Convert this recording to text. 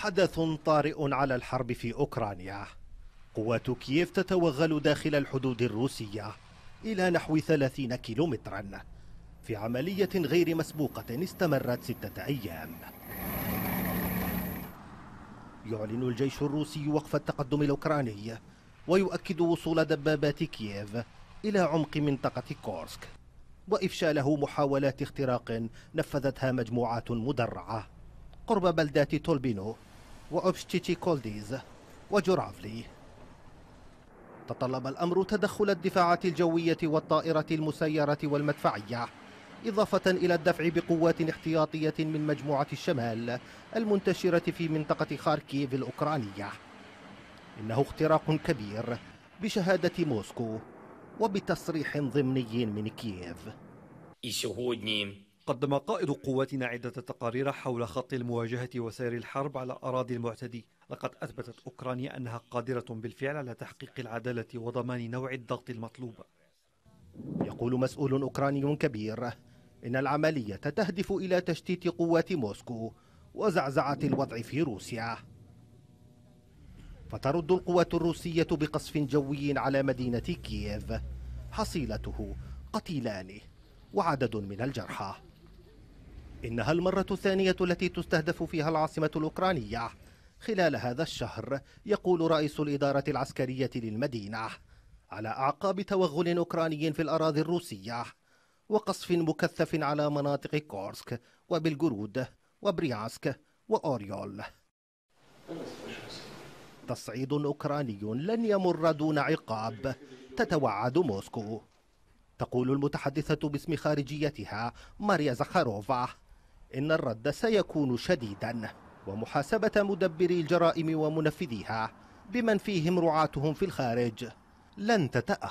حدث طارئ على الحرب في أوكرانيا قوات كييف تتوغل داخل الحدود الروسية إلى نحو 30 كيلومترا في عملية غير مسبوقة استمرت ستة أيام يعلن الجيش الروسي وقف التقدم الأوكراني ويؤكد وصول دبابات كييف إلى عمق منطقة كورسك وإفشاله محاولات اختراق نفذتها مجموعات مدرعة قرب بلدات تولبينو وأوبشتيتي كولديز وجرافلي تطلب الأمر تدخل الدفاعات الجوية والطائرة المسيرة والمدفعية إضافة إلى الدفع بقوات احتياطية من مجموعة الشمال المنتشرة في منطقة خاركيف الأوكرانية إنه اختراق كبير بشهادة موسكو وبتصريح ضمني من كييف قدم قائد قواتنا عدة تقارير حول خط المواجهة وسير الحرب على أراضي المعتدي لقد أثبتت أوكرانيا أنها قادرة بالفعل على تحقيق العدالة وضمان نوع الضغط المطلوب يقول مسؤول أوكراني كبير إن العملية تهدف إلى تشتيت قوات موسكو وزعزعة الوضع في روسيا فترد القوات الروسية بقصف جوي على مدينة كييف حصيلته قتيلان وعدد من الجرحى إنها المرة الثانية التي تستهدف فيها العاصمة الأوكرانية خلال هذا الشهر يقول رئيس الإدارة العسكرية للمدينة على أعقاب توغل أوكراني في الأراضي الروسية وقصف مكثف على مناطق كورسك وبلجرود وبريانسك وأوريول تصعيد أوكراني لن يمر دون عقاب تتوعد موسكو تقول المتحدثة باسم خارجيتها ماريا زخاروفا إن الرد سيكون شديدا ومحاسبة مدبري الجرائم ومنفذيها بمن فيهم رعاتهم في الخارج لن تتأخر